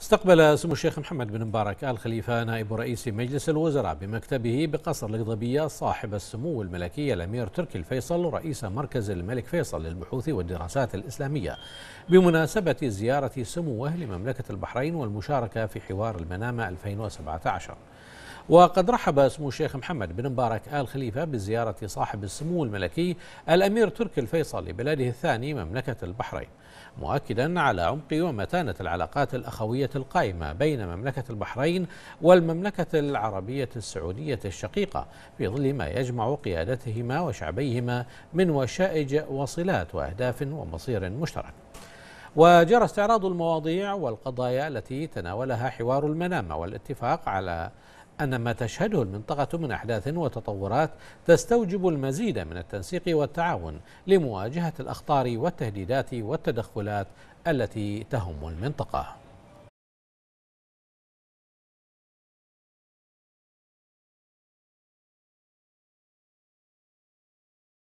استقبل سمو الشيخ محمد بن مبارك آل خليفة نائب رئيس مجلس الوزراء بمكتبه بقصر القضبية صاحب السمو الملكي الأمير تركي الفيصل رئيس مركز الملك فيصل للبحوث والدراسات الإسلامية بمناسبة زيارة سموه لمملكة البحرين والمشاركة في حوار المنامة 2017 وقد رحب سمو الشيخ محمد بن مبارك آل خليفة بزيارة صاحب السمو الملكي الأمير تركي الفيصل لبلاده الثاني مملكة البحرين مؤكدا على عمق ومتانة العلاقات الأخوية القائمة بين مملكة البحرين والمملكة العربية السعودية الشقيقة في ظل ما يجمع قيادتهما وشعبيهما من وشائج وصلات وأهداف ومصير مشترك وجرى استعراض المواضيع والقضايا التي تناولها حوار المنامة والاتفاق على أن ما تشهده المنطقة من أحداث وتطورات تستوجب المزيد من التنسيق والتعاون لمواجهة الأخطار والتهديدات والتدخلات التي تهم المنطقة